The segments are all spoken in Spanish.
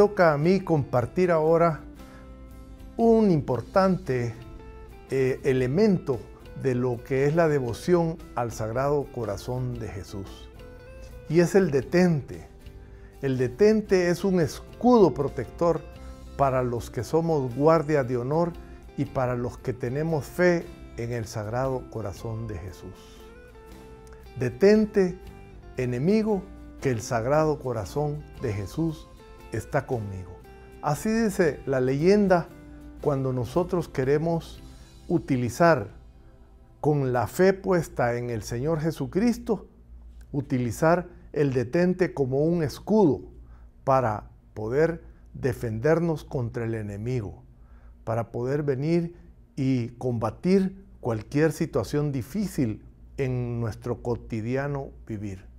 toca a mí compartir ahora un importante eh, elemento de lo que es la devoción al Sagrado Corazón de Jesús. Y es el detente. El detente es un escudo protector para los que somos guardias de honor y para los que tenemos fe en el Sagrado Corazón de Jesús. Detente, enemigo, que el Sagrado Corazón de Jesús está conmigo. Así dice la leyenda cuando nosotros queremos utilizar con la fe puesta en el Señor Jesucristo, utilizar el detente como un escudo para poder defendernos contra el enemigo, para poder venir y combatir cualquier situación difícil en nuestro cotidiano vivir.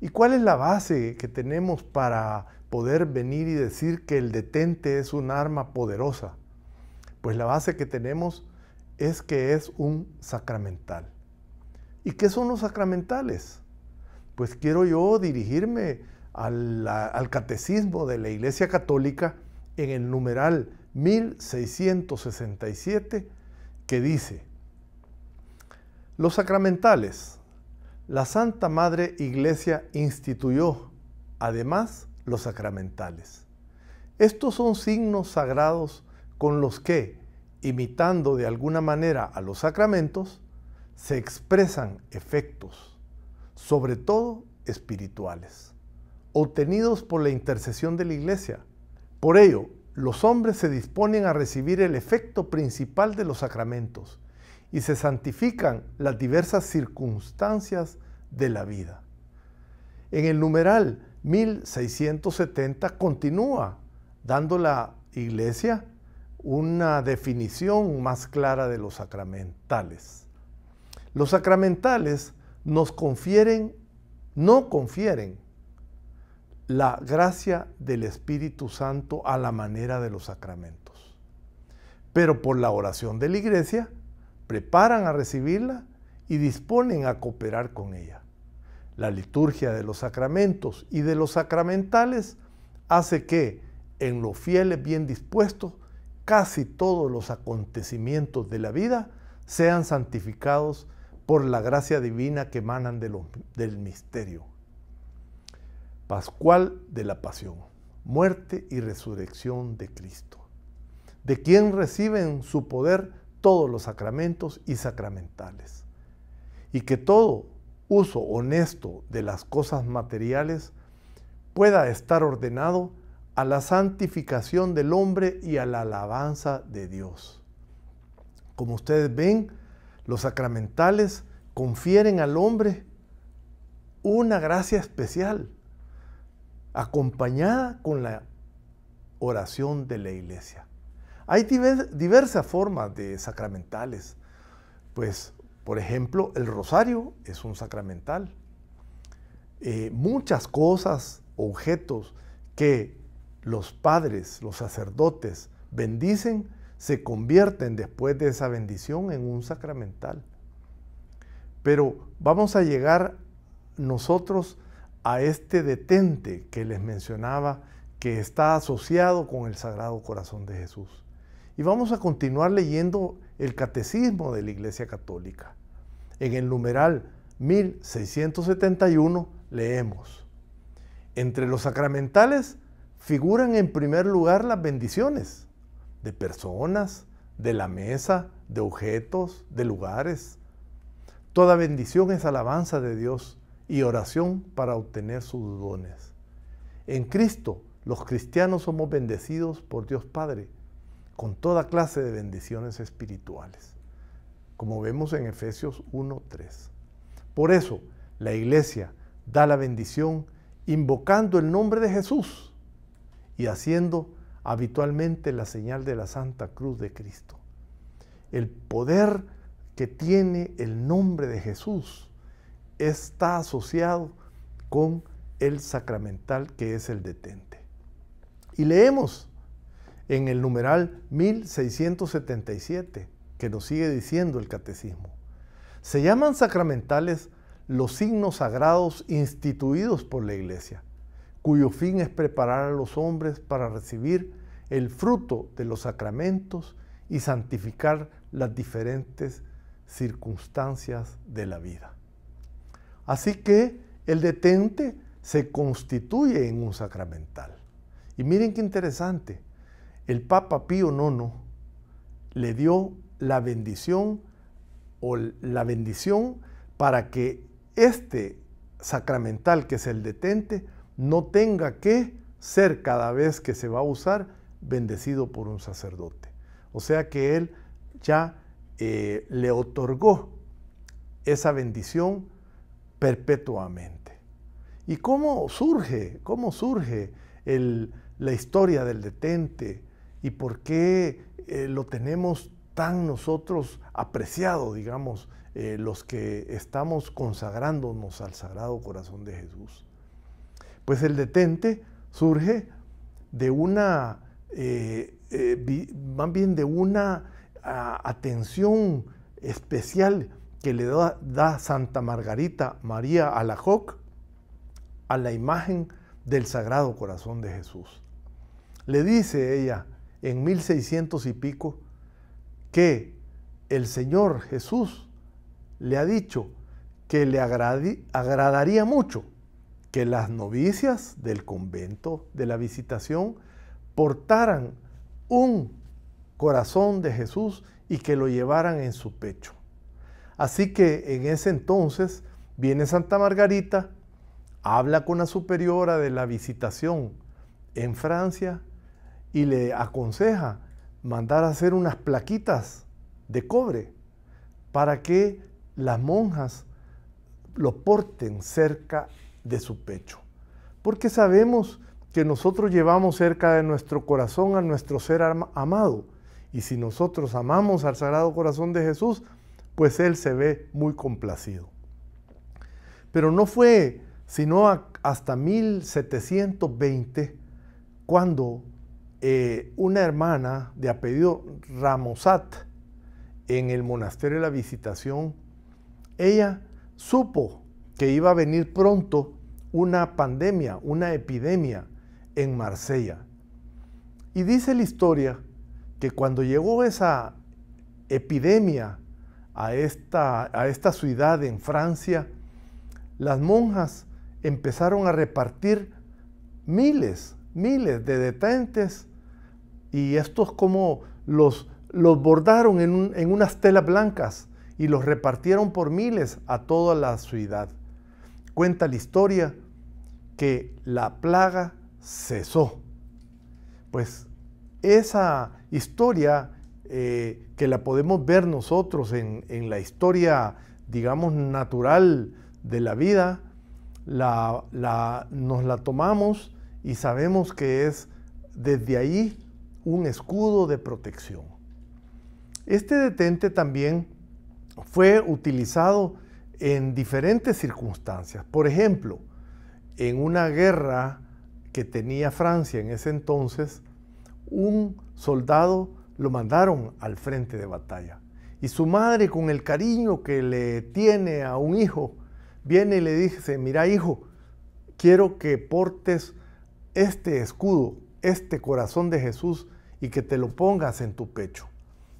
¿Y cuál es la base que tenemos para poder venir y decir que el detente es un arma poderosa? Pues la base que tenemos es que es un sacramental. ¿Y qué son los sacramentales? Pues quiero yo dirigirme al, catecismo de la Iglesia Católica en el numeral 1667 que dice, los sacramentales la Santa Madre Iglesia instituyó, además, los sacramentales. Estos son signos sagrados con los que, imitando de alguna manera a los sacramentos, se expresan efectos, sobre todo espirituales, obtenidos por la intercesión de la Iglesia. Por ello, los hombres se disponen a recibir el efecto principal de los sacramentos, y se santifican las diversas circunstancias de la vida. En el numeral 1670 continúa dando la iglesia una definición más clara de los sacramentales. Los sacramentales nos confieren, no confieren la gracia del Espíritu Santo a la manera de los sacramentos. Pero por la oración de la iglesia preparan a recibirla y disponen a cooperar con ella. La liturgia de los sacramentos y de los sacramentales hace que, en los fieles bien dispuestos, casi todos los acontecimientos de la vida sean santificados por la gracia divina que emanan del misterio. Pascual de la Pasión, muerte y resurrección de Cristo, de quien reciben su poder todos los sacramentos y sacramentales, y que todo uso honesto de las cosas materiales pueda estar ordenado a la santificación del hombre y a la alabanza de Dios. Como ustedes ven, los sacramentales confieren al hombre una gracia especial, acompañada con la oración de la iglesia. Hay diversas formas de sacramentales. Pues, por ejemplo, el rosario es un sacramental. Eh, muchas cosas, objetos que los padres, los sacerdotes bendicen, se convierten después de esa bendición en un sacramental. Pero vamos a llegar nosotros a este detente que les mencionaba que está asociado con el Sagrado Corazón de Jesús. Y vamos a continuar leyendo el Catecismo de la Iglesia Católica. En el numeral 1671 leemos, entre los sacramentales figuran en primer lugar las bendiciones de personas, de la mesa, de objetos, de lugares. Toda bendición es alabanza de Dios y oración para obtener sus dones. En Cristo los cristianos somos bendecidos por Dios Padre con toda clase de bendiciones espirituales, como vemos en Efesios 1.3. Por eso, la iglesia da la bendición invocando el nombre de Jesús y haciendo habitualmente la señal de la Santa Cruz de Cristo. El poder que tiene el nombre de Jesús está asociado con el sacramental que es el detente. Y leemos en el numeral 1677, que nos sigue diciendo el catecismo. Se llaman sacramentales los signos sagrados instituidos por la Iglesia, cuyo fin es preparar a los hombres para recibir el fruto de los sacramentos y santificar las diferentes circunstancias de la vida. Así que el detente se constituye en un sacramental. Y miren qué interesante, el Papa Pío IX le dio la bendición o la bendición para que este sacramental, que es el detente, no tenga que ser cada vez que se va a usar bendecido por un sacerdote. O sea que él ya eh, le otorgó esa bendición perpetuamente. ¿Y cómo surge, cómo surge la historia del detente? y por qué eh, lo tenemos tan nosotros apreciado, digamos, eh, los que estamos consagrándonos al Sagrado Corazón de Jesús. Pues el detente surge de una, eh, más bien de una atención especial que le da, Santa Margarita María Alajoc a la imagen del Sagrado Corazón de Jesús. Le dice ella, en 1600 y pico, que el Señor Jesús le ha dicho que le agradaría mucho que las novicias del convento de la visitación portaran un corazón de Jesús y que lo llevaran en su pecho. Así que en ese entonces viene Santa Margarita, habla con la superiora de la visitación en Francia y le aconseja mandar a hacer unas plaquitas de cobre para que las monjas lo porten cerca de su pecho. Porque sabemos que nosotros llevamos cerca de nuestro corazón a nuestro ser amado. Y si nosotros amamos al Sagrado Corazón de Jesús, pues Él se ve muy complacido. Pero no fue sino hasta 1720 cuando eh, una hermana de apellido Ramosat en el monasterio de la visitación, ella supo que iba a venir pronto una pandemia, una epidemia en Marsella. Y dice la historia que cuando llegó esa epidemia a esta, a esta ciudad en Francia, las monjas empezaron a repartir miles, miles de detentes y estos como los, los bordaron en, unas telas blancas y los repartieron por miles a toda la ciudad. Cuenta la historia que la plaga cesó. Pues esa historia eh, que la podemos ver nosotros en, la historia, digamos, natural de la vida, la, nos la tomamos y sabemos que es desde ahí un escudo de protección. Este detente también fue utilizado en diferentes circunstancias. Por ejemplo, en una guerra que tenía Francia en ese entonces, un soldado lo mandaron al frente de batalla. Y su madre, con el cariño que le tiene a un hijo, viene y le dice, mira hijo, quiero que portes este escudo, este corazón de Jesús y que te lo pongas en tu pecho.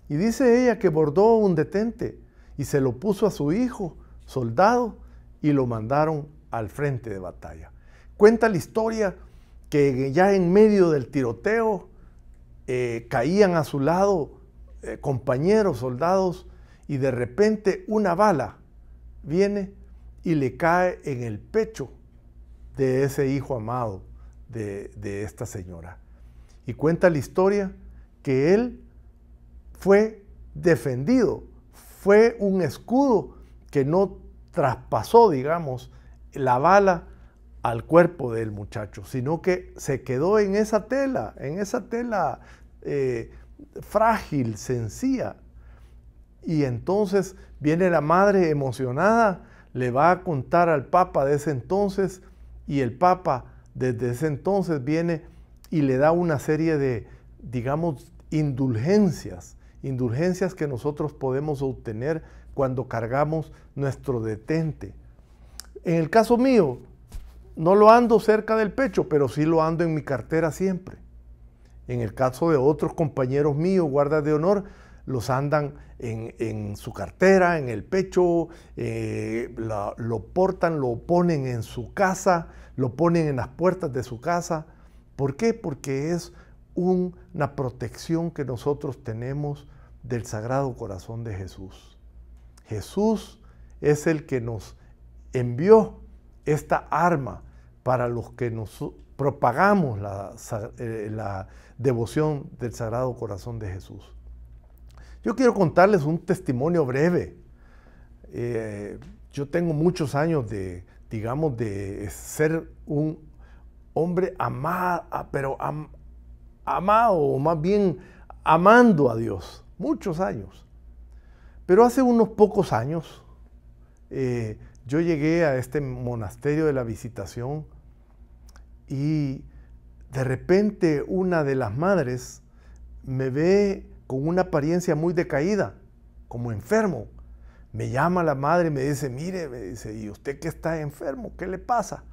Y dice ella que bordó un detente y se lo puso a su hijo, soldado, y lo mandaron al frente de batalla. Cuenta la historia que ya en medio del tiroteo eh, caían a su lado eh, compañeros, soldados, y de repente una bala viene y le cae en el pecho de ese hijo amado de esta señora. Y cuenta la historia que él fue defendido, fue un escudo que no traspasó, digamos, la bala al cuerpo del muchacho, sino que se quedó en esa tela, en esa tela eh, frágil, sencilla. Y entonces viene la madre emocionada, le va a contar al Papa de ese entonces, y el Papa desde ese entonces viene y le da una serie de, digamos, indulgencias, indulgencias que nosotros podemos obtener cuando cargamos nuestro detente. En el caso mío, no lo ando cerca del pecho, pero sí lo ando en mi cartera siempre. En el caso de otros compañeros míos, guardas de honor, los andan en, su cartera, en el pecho, eh, lo portan, lo ponen en su casa, lo ponen en las puertas de su casa. ¿Por qué? Porque es una protección que nosotros tenemos del Sagrado Corazón de Jesús. Jesús es el que nos envió esta arma para los que nos propagamos la, eh, devoción del Sagrado Corazón de Jesús. Yo quiero contarles un testimonio breve. Eh, yo tengo muchos años de, digamos, de ser un hombre amado, pero amado, o más bien amando a Dios, muchos años. Pero hace unos pocos años eh, yo llegué a este monasterio de la visitación y de repente una de las madres me ve con una apariencia muy decaída, como enfermo. Me llama la madre y me dice, mire, me dice, ¿y usted que está enfermo? ¿Qué le pasa?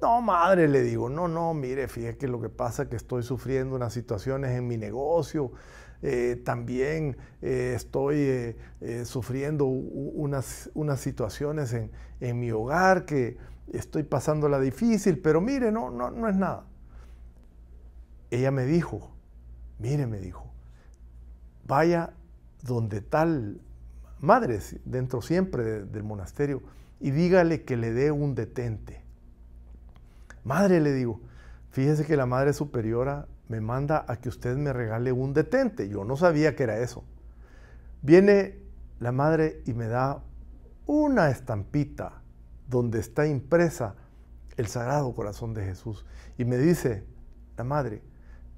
No, madre, le digo, no, no, mire, fíjese que lo que pasa es que estoy sufriendo unas situaciones en mi negocio, eh, también eh, estoy eh, sufriendo unas, situaciones en, mi hogar que estoy pasando la difícil, pero mire, no, no, no es nada. Ella me dijo, mire, me dijo, vaya donde tal madre, dentro siempre del monasterio, y dígale que le dé un detente Madre, le digo, fíjese que la madre superiora me manda a que usted me regale un detente. Yo no sabía que era eso. Viene la madre y me da una estampita donde está impresa el Sagrado Corazón de Jesús. Y me dice la madre,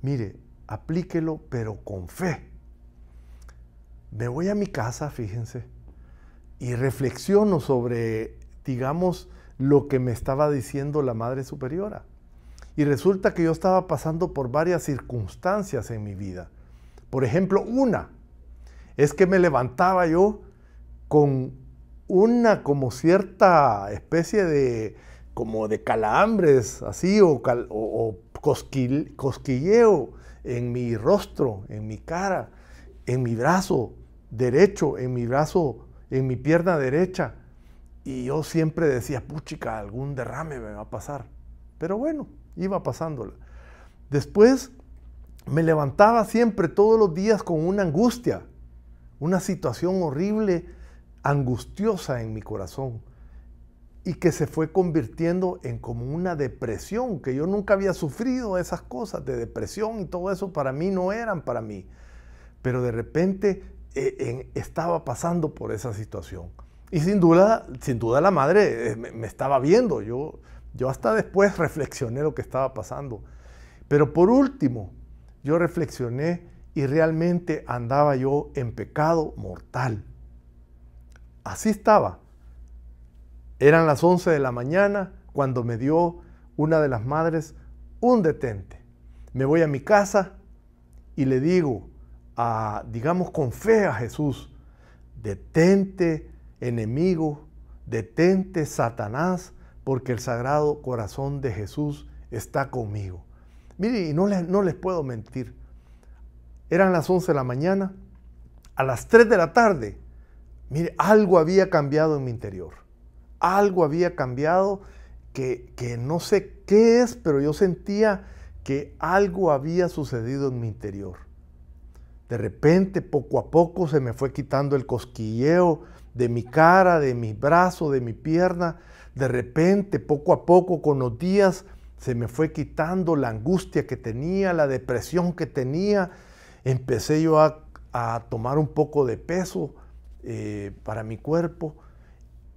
mire, aplíquelo pero con fe. Me voy a mi casa, fíjense, y reflexiono sobre, digamos, lo que me estaba diciendo la Madre Superiora. Y resulta que yo estaba pasando por varias circunstancias en mi vida. Por ejemplo, una es que me levantaba yo con una como cierta especie de como de calambres así o, o, cosquilleo en mi rostro, en mi cara, en mi brazo derecho, en mi brazo, en mi pierna derecha. Y yo siempre decía, puchica, algún derrame me va a pasar. Pero bueno, iba pasándola. Después me levantaba siempre todos los días con una angustia, una situación horrible, angustiosa en mi corazón y que se fue convirtiendo en como una depresión, que yo nunca había sufrido esas cosas de depresión y todo eso para mí no eran para mí. Pero de repente eh, estaba pasando por esa situación. Y sin duda, sin duda la madre eh, me, estaba viendo. Yo, yo hasta después reflexioné lo que estaba pasando. Pero por último, yo reflexioné y realmente andaba yo en pecado mortal. Así estaba. Eran las 11 de la mañana cuando me dio una de las madres un detente. Me voy a mi casa y le digo, digamos con fe a Jesús, detente enemigo, detente Satanás, porque el sagrado corazón de Jesús está conmigo. Mire, y no les, no les puedo mentir. Eran las 11 de la mañana, a las 3 de la tarde, mire, algo había cambiado en mi interior. Algo había cambiado que, que no sé qué es, pero yo sentía que algo había sucedido en mi interior. De repente, poco a poco, se me fue quitando el cosquilleo de mi cara, de mi brazo de mi pierna. De repente, poco a poco, con los días, se me fue quitando la angustia que tenía, la depresión que tenía. Empecé yo a, tomar un poco de peso eh, para mi cuerpo.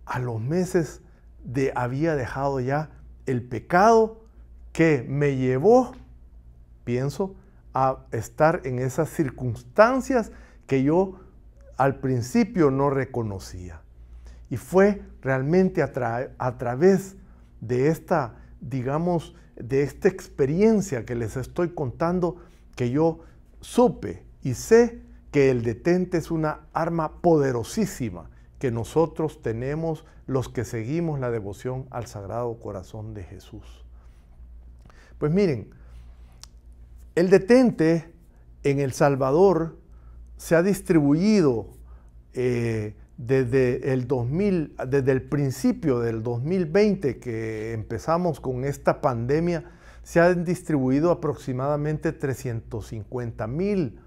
A los meses de, había dejado ya el pecado que me llevó, pienso, a estar en esas circunstancias que yo al principio no reconocía. Y fue realmente a, través de esta, digamos, de esta experiencia que les estoy contando que yo supe y sé que el detente es una arma poderosísima que nosotros tenemos los que seguimos la devoción al Sagrado Corazón de Jesús. Pues miren, el detente en El Salvador se ha distribuido eh, desde, el desde el principio del 2020 que empezamos con esta pandemia, se han distribuido aproximadamente 350 mil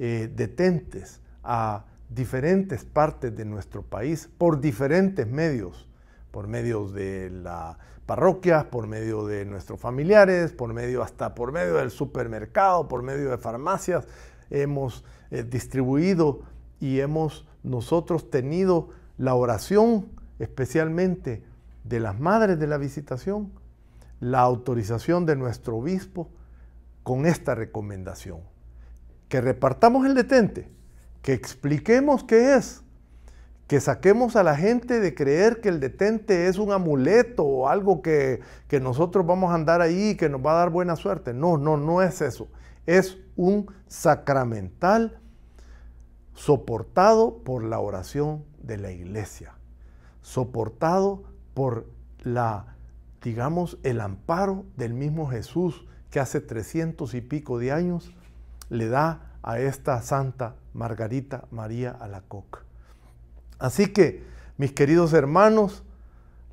eh, detentes a diferentes partes de nuestro país por diferentes medios por medio de la parroquia, por medio de nuestros familiares, por medio hasta por medio del supermercado, por medio de farmacias, hemos eh, distribuido y hemos nosotros tenido la oración especialmente de las madres de la visitación, la autorización de nuestro obispo con esta recomendación. Que repartamos el detente, que expliquemos qué es, que saquemos a la gente de creer que el detente es un amuleto o algo que, nosotros vamos a andar ahí que nos va a dar buena suerte. No, no, no es eso. Es un sacramental soportado por la oración de la iglesia, soportado por la, digamos, el amparo del mismo Jesús que hace trescientos y pico de años le da a esta santa Margarita María Alacoque. Así que, mis queridos hermanos,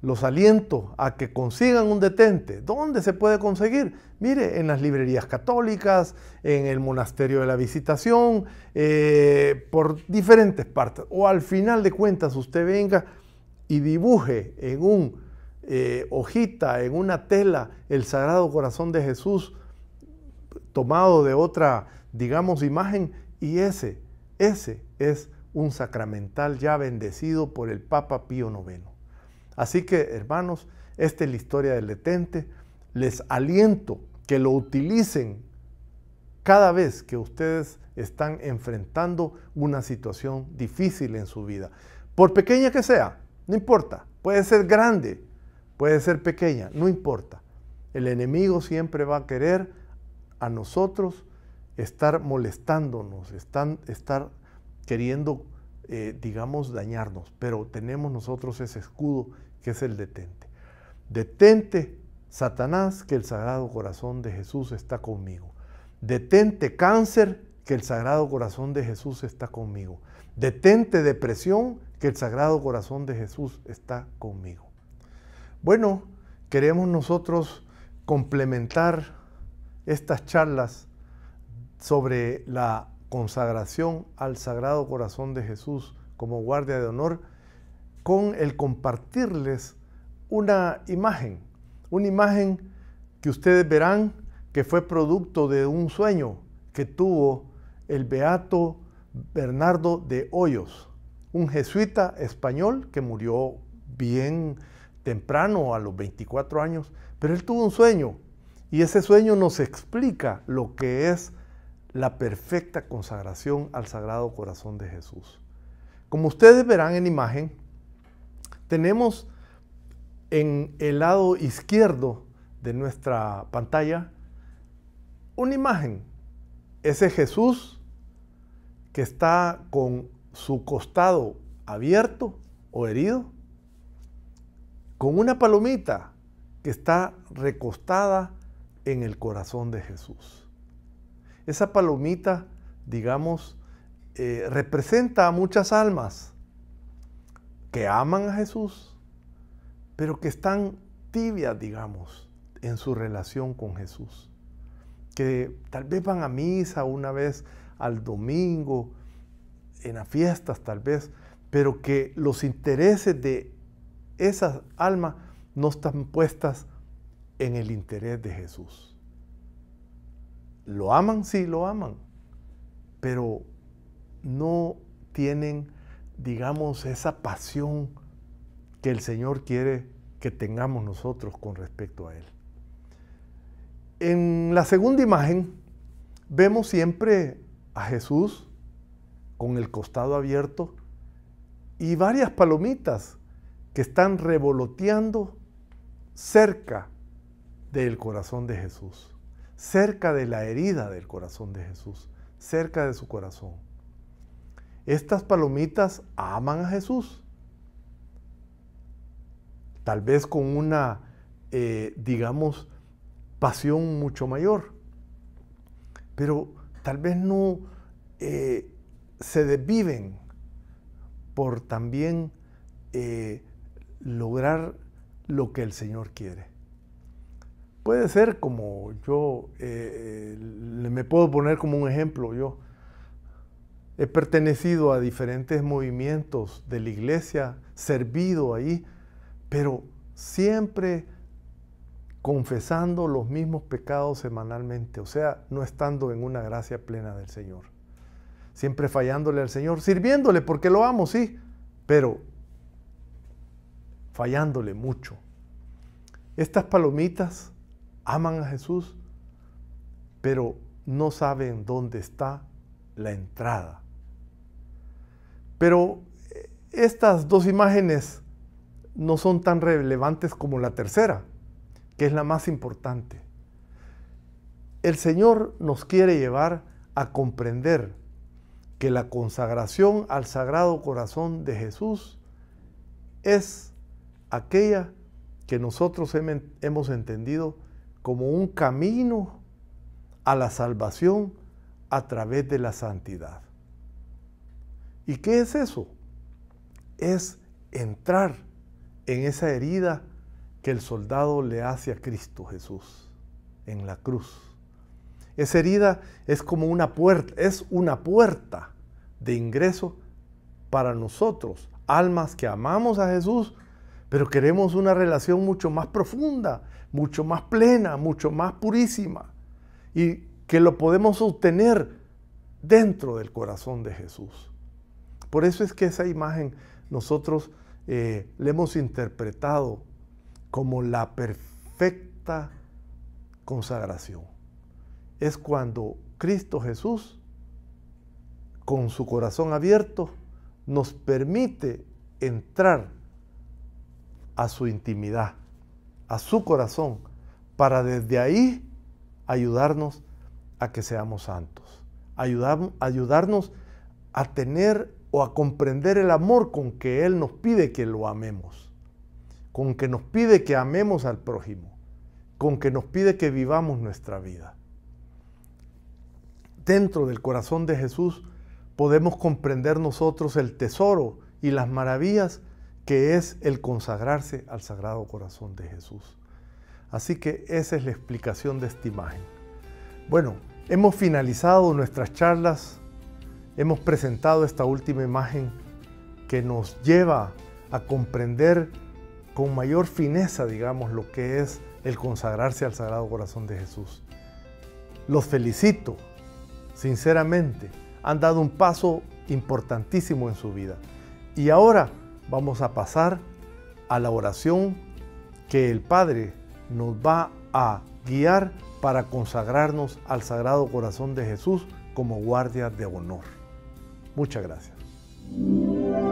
los aliento a que consigan un detente. ¿Dónde se puede conseguir? Mire, en las librerías católicas, en el monasterio de la visitación, eh, por diferentes partes. O al final de cuentas usted venga y dibuje en un eh, hojita, en una tela, el Sagrado Corazón de Jesús tomado de otra, digamos, imagen. Y ese, ese es un sacramental ya bendecido por el Papa Pío IX. Así que, hermanos, esta es la historia del letente. Les aliento que lo utilicen cada vez que ustedes están enfrentando una situación difícil en su vida. Por pequeña que sea, no importa. Puede ser grande, puede ser pequeña, no importa. El enemigo siempre va a querer a nosotros estar molestándonos, estar, estar queriendo, eh, digamos, dañarnos, pero tenemos nosotros ese escudo que es el detente. Detente, Satanás, que el Sagrado Corazón de Jesús está conmigo. Detente, cáncer, que el Sagrado Corazón de Jesús está conmigo. Detente, depresión, que el Sagrado Corazón de Jesús está conmigo. Bueno, queremos nosotros complementar estas charlas sobre la consagración al Sagrado Corazón de Jesús como guardia de honor con el compartirles una imagen, una imagen que ustedes verán que fue producto de un sueño que tuvo el beato Bernardo de Hoyos, un jesuita español que murió bien temprano, a los 24 años, pero él tuvo un sueño y ese sueño nos explica lo que es la perfecta consagración al Sagrado Corazón de Jesús. Como ustedes verán en imagen, tenemos en el lado izquierdo de nuestra pantalla una imagen. Ese Jesús que está con su costado abierto o herido, con una palomita que está recostada en el corazón de Jesús. Esa palomita, digamos, eh, representa a muchas almas que aman a Jesús, pero que están tibias, digamos, en su relación con Jesús. Que tal vez van a misa una vez al domingo, en las fiestas tal vez, pero que los intereses de esas almas no están puestas en el interés de Jesús lo aman, sí, lo aman, pero no tienen, digamos, esa pasión que el Señor quiere que tengamos nosotros con respecto a Él. En la segunda imagen vemos siempre a Jesús con el costado abierto y varias palomitas que están revoloteando cerca del corazón de Jesús cerca de la herida del corazón de Jesús, cerca de su corazón. Estas palomitas aman a Jesús. Tal vez con una, eh, digamos, pasión mucho mayor. Pero tal vez no eh, se desviven por también eh, lograr lo que el Señor quiere puede ser como yo, eh, eh, me puedo poner como un ejemplo yo. He pertenecido a diferentes movimientos de la iglesia, servido ahí, pero siempre confesando los mismos pecados semanalmente, o sea, no estando en una gracia plena del Señor. Siempre fallándole al Señor, sirviéndole porque lo amo, sí, pero fallándole mucho. Estas palomitas aman a Jesús, pero no saben dónde está la entrada. Pero eh, estas dos imágenes no son tan relevantes como la tercera, que es la más importante. El Señor nos quiere llevar a comprender que la consagración al Sagrado Corazón de Jesús es aquella que nosotros hemos entendido como un camino a la salvación a través de la santidad. ¿Y qué es eso? Es entrar en esa herida que el soldado le hace a Cristo Jesús en la cruz. Esa herida es como una puerta, es una puerta de ingreso para nosotros, almas que amamos a Jesús, pero queremos una relación mucho más profunda, mucho más plena, mucho más purísima, y que lo podemos obtener dentro del corazón de Jesús. Por eso es que esa imagen nosotros eh, la le hemos interpretado como la perfecta consagración. Es cuando Cristo Jesús, con su corazón abierto, nos permite entrar a su intimidad, a su corazón para desde ahí ayudarnos a que seamos santos, ayudar, ayudarnos a tener o a comprender el amor con que Él nos pide que lo amemos, con que nos pide que amemos al prójimo, con que nos pide que vivamos nuestra vida. Dentro del corazón de Jesús podemos comprender nosotros el tesoro y las maravillas que es el consagrarse al Sagrado Corazón de Jesús. Así que esa es la explicación de esta imagen. Bueno, hemos finalizado nuestras charlas, hemos presentado esta última imagen que nos lleva a comprender con mayor fineza, digamos, lo que es el consagrarse al Sagrado Corazón de Jesús. Los felicito, sinceramente, han dado un paso importantísimo en su vida. Y ahora vamos a pasar a la oración que el Padre nos va a guiar para consagrarnos al Sagrado Corazón de Jesús como guardia de honor. Muchas gracias.